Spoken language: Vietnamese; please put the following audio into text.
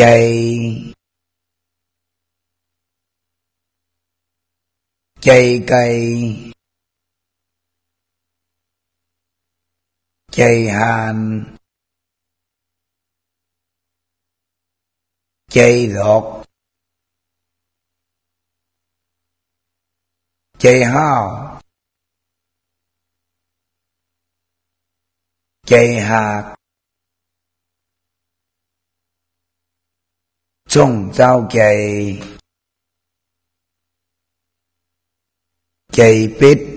chay chay cây chay hành chay lột chay hao chay hạt giao 宋朝 kỳ Kỳ biết